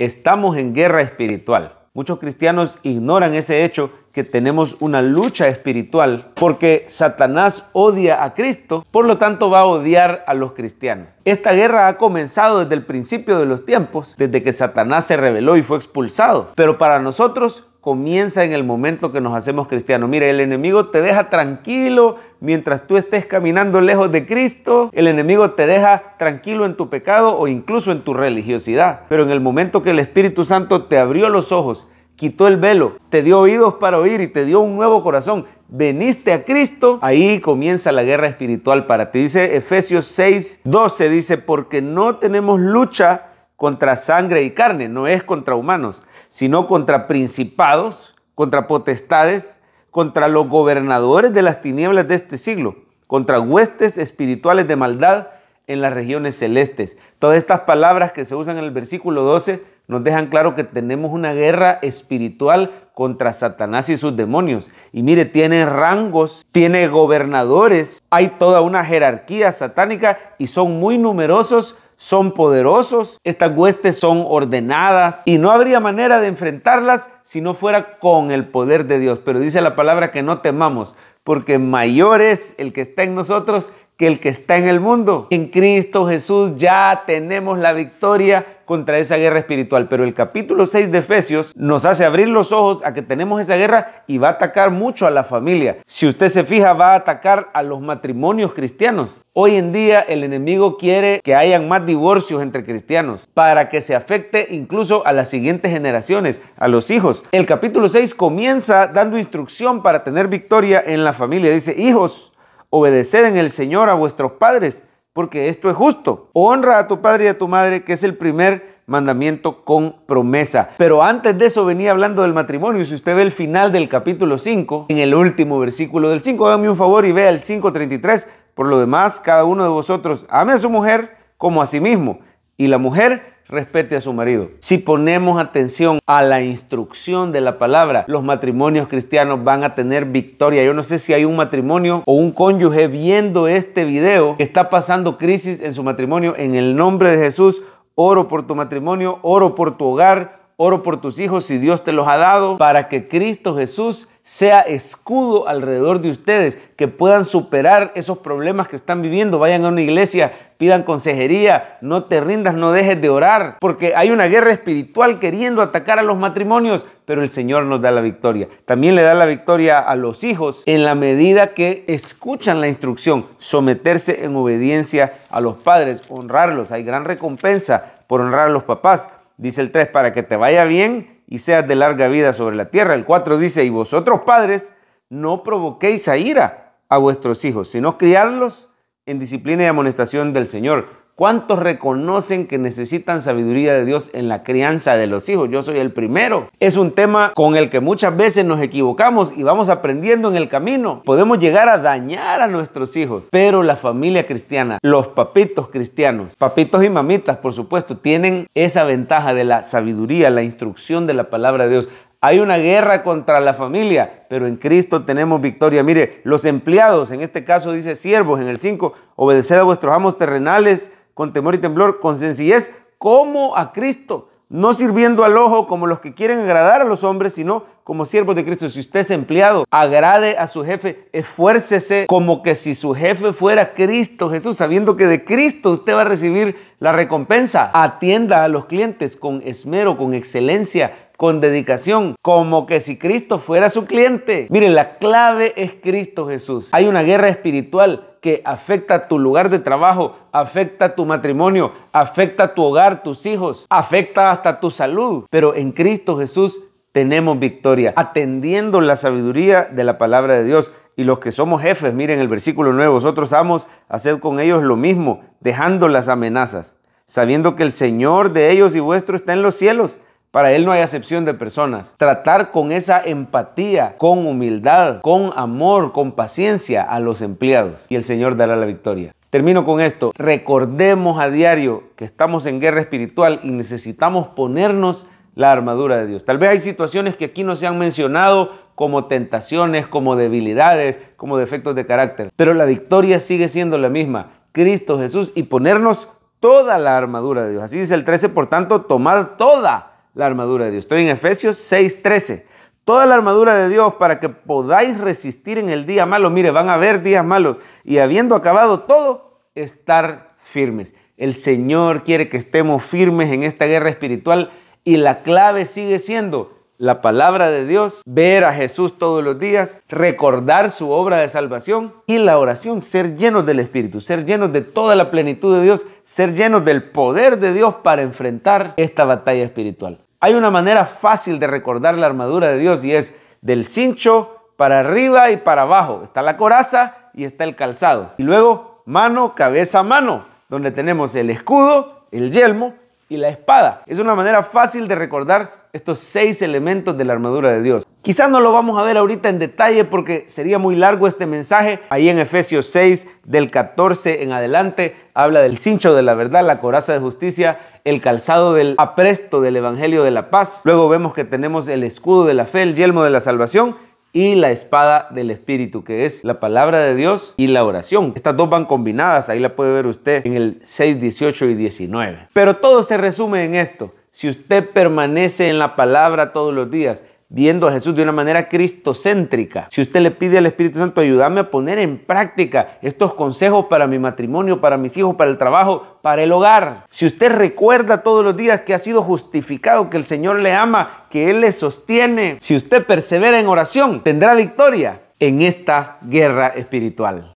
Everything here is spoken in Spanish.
Estamos en guerra espiritual. Muchos cristianos ignoran ese hecho que tenemos una lucha espiritual porque Satanás odia a Cristo, por lo tanto va a odiar a los cristianos. Esta guerra ha comenzado desde el principio de los tiempos, desde que Satanás se rebeló y fue expulsado, pero para nosotros comienza en el momento que nos hacemos cristianos. Mire, el enemigo te deja tranquilo mientras tú estés caminando lejos de Cristo. El enemigo te deja tranquilo en tu pecado o incluso en tu religiosidad. Pero en el momento que el Espíritu Santo te abrió los ojos, quitó el velo, te dio oídos para oír y te dio un nuevo corazón, veniste a Cristo, ahí comienza la guerra espiritual para ti. Dice Efesios 6, 12, dice, porque no tenemos lucha contra sangre y carne, no es contra humanos, sino contra principados, contra potestades, contra los gobernadores de las tinieblas de este siglo, contra huestes espirituales de maldad en las regiones celestes. Todas estas palabras que se usan en el versículo 12 nos dejan claro que tenemos una guerra espiritual contra Satanás y sus demonios. Y mire, tiene rangos, tiene gobernadores, hay toda una jerarquía satánica y son muy numerosos son poderosos, estas huestes son ordenadas y no habría manera de enfrentarlas si no fuera con el poder de Dios. Pero dice la palabra que no temamos, porque mayor es el que está en nosotros que el que está en el mundo. En Cristo Jesús ya tenemos la victoria contra esa guerra espiritual. Pero el capítulo 6 de Efesios nos hace abrir los ojos a que tenemos esa guerra y va a atacar mucho a la familia. Si usted se fija, va a atacar a los matrimonios cristianos. Hoy en día el enemigo quiere que hayan más divorcios entre cristianos para que se afecte incluso a las siguientes generaciones, a los hijos. El capítulo 6 comienza dando instrucción para tener victoria en la familia. Dice, hijos, obedecer en el Señor a vuestros padres, porque esto es justo. Honra a tu padre y a tu madre, que es el primer mandamiento con promesa. Pero antes de eso venía hablando del matrimonio. Si usted ve el final del capítulo 5, en el último versículo del 5, hágame un favor y vea el 5.33. Por lo demás, cada uno de vosotros ame a su mujer como a sí mismo, y la mujer respete a su marido. Si ponemos atención a la instrucción de la palabra, los matrimonios cristianos van a tener victoria. Yo no sé si hay un matrimonio o un cónyuge viendo este video que está pasando crisis en su matrimonio. En el nombre de Jesús, oro por tu matrimonio, oro por tu hogar, Oro por tus hijos si Dios te los ha dado, para que Cristo Jesús sea escudo alrededor de ustedes, que puedan superar esos problemas que están viviendo. Vayan a una iglesia, pidan consejería, no te rindas, no dejes de orar, porque hay una guerra espiritual queriendo atacar a los matrimonios, pero el Señor nos da la victoria. También le da la victoria a los hijos en la medida que escuchan la instrucción, someterse en obediencia a los padres, honrarlos. Hay gran recompensa por honrar a los papás. Dice el 3, para que te vaya bien y seas de larga vida sobre la tierra. El 4 dice, y vosotros padres, no provoquéis a ira a vuestros hijos, sino criadlos en disciplina y amonestación del Señor. ¿Cuántos reconocen que necesitan sabiduría de Dios en la crianza de los hijos? Yo soy el primero. Es un tema con el que muchas veces nos equivocamos y vamos aprendiendo en el camino. Podemos llegar a dañar a nuestros hijos, pero la familia cristiana, los papitos cristianos, papitos y mamitas, por supuesto, tienen esa ventaja de la sabiduría, la instrucción de la palabra de Dios. Hay una guerra contra la familia, pero en Cristo tenemos victoria. Mire, los empleados, en este caso dice siervos en el 5, obedeced a vuestros amos terrenales con temor y temblor, con sencillez, como a Cristo, no sirviendo al ojo como los que quieren agradar a los hombres, sino como siervos de Cristo. Si usted es empleado, agrade a su jefe, esfuércese como que si su jefe fuera Cristo Jesús, sabiendo que de Cristo usted va a recibir la recompensa. Atienda a los clientes con esmero, con excelencia, con dedicación, como que si Cristo fuera su cliente. Miren, la clave es Cristo Jesús. Hay una guerra espiritual que afecta tu lugar de trabajo, afecta tu matrimonio, afecta tu hogar, tus hijos, afecta hasta tu salud. Pero en Cristo Jesús tenemos victoria, atendiendo la sabiduría de la palabra de Dios. Y los que somos jefes, miren el versículo 9, vosotros amos, haced con ellos lo mismo, dejando las amenazas, sabiendo que el Señor de ellos y vuestro está en los cielos para Él no hay acepción de personas. Tratar con esa empatía, con humildad, con amor, con paciencia a los empleados y el Señor dará la victoria. Termino con esto. Recordemos a diario que estamos en guerra espiritual y necesitamos ponernos la armadura de Dios. Tal vez hay situaciones que aquí no se han mencionado como tentaciones, como debilidades, como defectos de carácter, pero la victoria sigue siendo la misma. Cristo Jesús y ponernos toda la armadura de Dios. Así dice el 13, por tanto, tomar toda la armadura de Dios. Estoy en Efesios 6:13. Toda la armadura de Dios para que podáis resistir en el día malo. Mire, van a haber días malos y habiendo acabado todo, estar firmes. El Señor quiere que estemos firmes en esta guerra espiritual y la clave sigue siendo la palabra de Dios, ver a Jesús todos los días, recordar su obra de salvación y la oración, ser llenos del Espíritu, ser llenos de toda la plenitud de Dios, ser llenos del poder de Dios para enfrentar esta batalla espiritual. Hay una manera fácil de recordar la armadura de Dios y es del cincho para arriba y para abajo. Está la coraza y está el calzado. Y luego mano, cabeza, mano, donde tenemos el escudo, el yelmo y la espada. Es una manera fácil de recordar estos seis elementos de la armadura de Dios. Quizás no lo vamos a ver ahorita en detalle porque sería muy largo este mensaje. Ahí en Efesios 6, del 14 en adelante, habla del cincho de la verdad, la coraza de justicia, el calzado del apresto del Evangelio de la paz. Luego vemos que tenemos el escudo de la fe, el yelmo de la salvación y la espada del Espíritu, que es la palabra de Dios y la oración. Estas dos van combinadas, ahí la puede ver usted en el 6, 18 y 19. Pero todo se resume en esto. Si usted permanece en la palabra todos los días, viendo a Jesús de una manera cristocéntrica, si usted le pide al Espíritu Santo ayúdame a poner en práctica estos consejos para mi matrimonio, para mis hijos, para el trabajo, para el hogar, si usted recuerda todos los días que ha sido justificado, que el Señor le ama, que Él le sostiene, si usted persevera en oración, tendrá victoria en esta guerra espiritual.